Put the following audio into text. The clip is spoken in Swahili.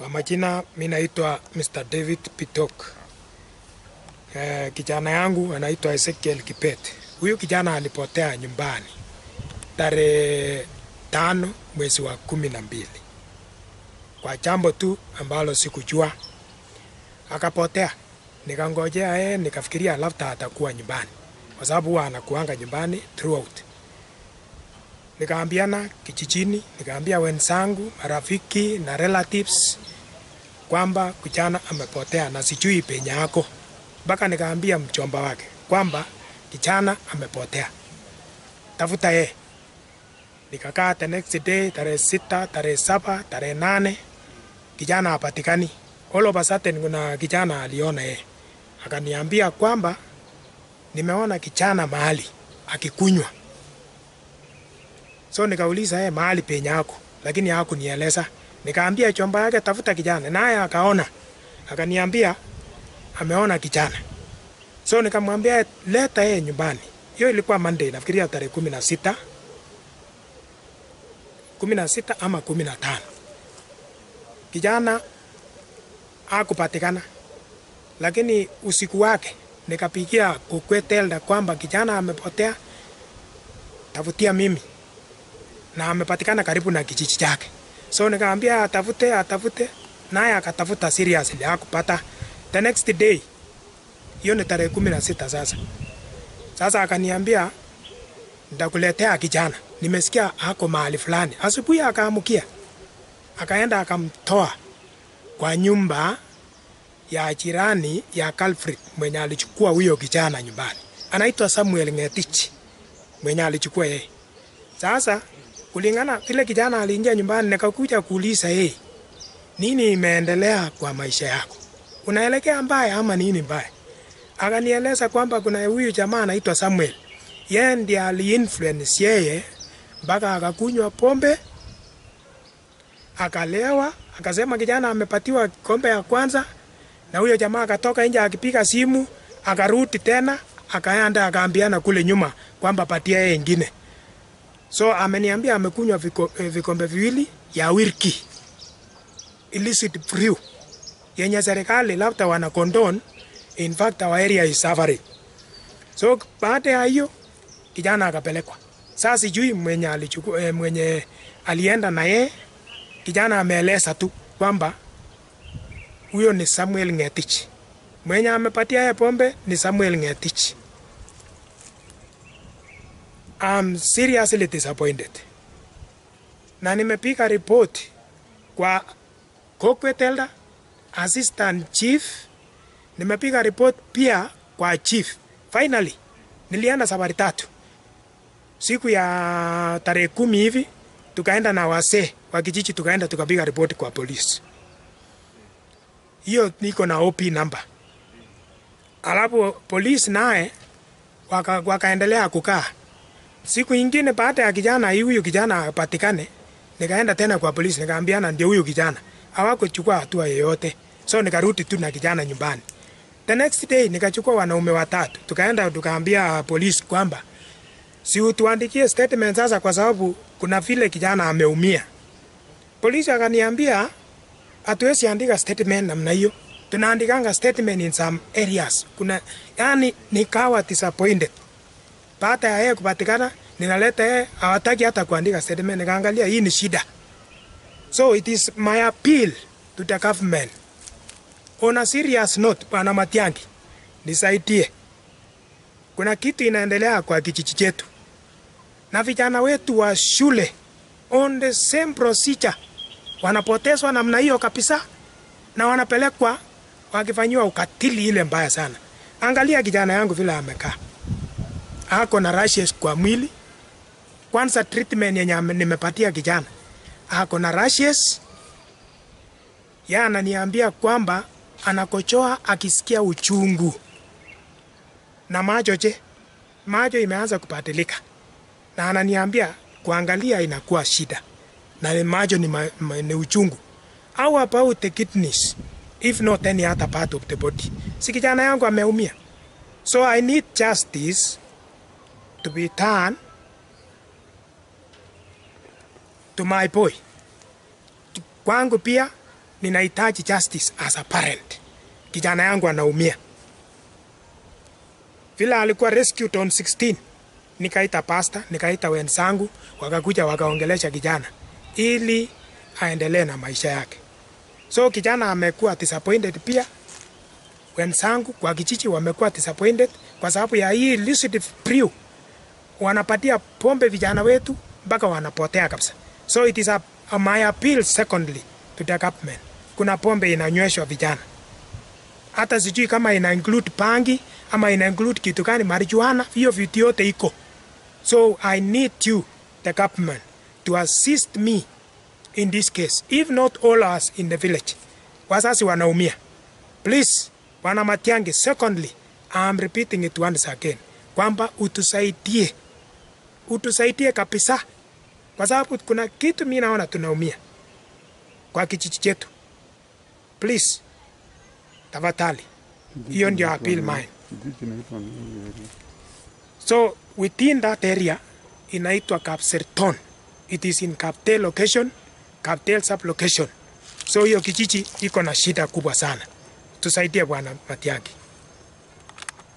Kwa majina mi naitwa Mr. David Pitok. E, kijana yangu anaitwa Ezekiel Kipet. Huyu kijana alipotea nyumbani tarehe tano mwezi wa kumi na mbili kwa jambo tu ambalo sikujua, akapotea. Nikangojea yeye, nikafikiria labda atakuwa nyumbani, kwa sababu huwa anakuanga nyumbani throughout nikaambiana kijijini, nikaambia wenzangu, marafiki na relatives kwamba kijana amepotea na sijui penye yako. Mpaka nikaambia mchomba wake kwamba kijana amepotea, tafuta ye. Nikakaa the next day, tarehe sita, tarehe saba, tarehe nane, kijana apatikani. All of a sudden kuna kijana aliona ye, akaniambia kwamba nimeona kijana mahali akikunywa. So nikauliza ye, eh, mahali penye yako, lakini hakunieleza. Nikaambia chomba yake tafuta kijana, naye akaona, akaniambia ameona kijana. So nikamwambia leta yeye nyumbani. Hiyo ilikuwa Monday, nafikiria tarehe kumi na sita kumi na sita ama kumi na tano. Kijana akupatikana, lakini usiku wake nikapigia kukwetelda kwamba kijana amepotea, tafutia mimi, na amepatikana karibu na kijiji chake. So nikaambia atafute, atafute, naye akatafuta seriously hakupata. The next day, hiyo ni tarehe kumi na sita sasa. Sasa akaniambia ndakuletea kijana, nimesikia ako mahali fulani. Asubuhi akaamkia akaenda akamtoa kwa nyumba ya jirani ya Calfrid mwenye alichukua huyo kijana nyumbani, anaitwa Samuel Ngetich mwenye alichukua yeye. Sasa kulingana ile kijana aliingia nyumbani, nikakuja kuuliza yeye, nini imeendelea kwa maisha yako, unaelekea mbaya ama nini mbaya? Akanieleza kwamba kuna huyu jamaa anaitwa Samuel, yeye ndiye aliinfluence yeye mpaka akakunywa pombe akalewa, akasema kijana amepatiwa kikombe ya kwanza, na huyo jamaa akatoka nje akipiga simu, akarudi tena akaenda akaambiana kule nyuma kwamba patia yeye ingine. So ameniambia amekunywa eh, vikombe, eh, viwili ya wirki illicit brew yenye serikali labda wana condon In fact our area is suffering. So baada ya hiyo kijana akapelekwa. Sasa sijui mwenye alichukua eh, mwenye alienda na yeye. Kijana ameeleza tu kwamba huyo ni Samuel Ngetich mwenye amepatia yeye pombe ni Samuel Ngetich. I'm seriously disappointed. Na nimepiga report kwa corporate elder, assistant chief, nimepiga report pia kwa chief. Finally, nilienda safari tatu siku ya tarehe kumi hivi tukaenda na wasee wa kijiji, tukaenda tukapiga report kwa polisi. Hiyo niko na OP number. Alafu polisi naye waka, wakaendelea kukaa Siku nyingine baada ya kijana huyu kijana apatikane, nikaenda tena kwa polisi nikaambiana ndio huyu kijana. Hawakuchukua hatua yoyote. So nikarudi tu na kijana nyumbani. The next day nikachukua wanaume watatu. Tukaenda tukaambia polisi kwamba si utuandikie statement sasa kwa sababu kuna vile kijana ameumia. Polisi akaniambia hatuwezi andika statement namna hiyo. Tunaandikanga statement in some areas. Kuna yani nikawa disappointed. Baada ya yeye kupatikana, ninaleta yeye, hawataki hata kuandika statement. Nikaangalia hii ni shida. So it is my appeal to the government on a serious note, Bwana Matiang'i, nisaidie. Kuna kitu inaendelea kwa kijiji chetu na vijana wetu wa shule on the same procedure, wanapotezwa namna hiyo kabisa na wanapelekwa wakifanyiwa ukatili ile mbaya sana. Angalia kijana yangu vile amekaa ako na rashes kwa mwili. Kwanza treatment yenye nimepatia kijana ako na rashes, yeye ananiambia kwamba anakochoa akisikia uchungu na macho. Je, macho imeanza kupatilika, na ananiambia kuangalia inakuwa shida na macho ni, ma, ma, ni uchungu. How about the kidneys if not any other part of the body? Si kijana yangu ameumia, so I need justice to be turned to my boy. Kwangu pia ninahitaji justice as a parent. Kijana yangu anaumia vile alikuwa rescued on 16. Nikaita pasta, nikaita wenzangu, wakakuja wakaongelesha kijana ili aendelee na maisha yake. So kijana amekuwa disappointed pia, wenzangu kwa kijiji wamekuwa disappointed kwa sababu ya hii illicit brew wanapatia pombe vijana wetu mpaka wanapotea kabisa. So it is a, a my appeal secondly to the government. Kuna pombe inanyweshwa vijana, hata sijui kama ina include pangi ama ina include kitu gani, marijuana, hiyo vitu yote iko. So I need you the government to assist me in this case, if not all us in the village. Wazazi wanaumia. Please, Bwana Matiang'i, secondly, I am repeating it once again kwamba utusaidie utusaidie kabisa, kwa sababu kuna kitu mimi naona tunaumia kwa kijiji chetu. Please tafadhali, hiyo ndio appeal mine. So within that area inaitwa Kapserton, it is in Kaptel location, Kaptel sub location. So hiyo kijiji iko na shida kubwa sana, tusaidie Bwana Matiang'i.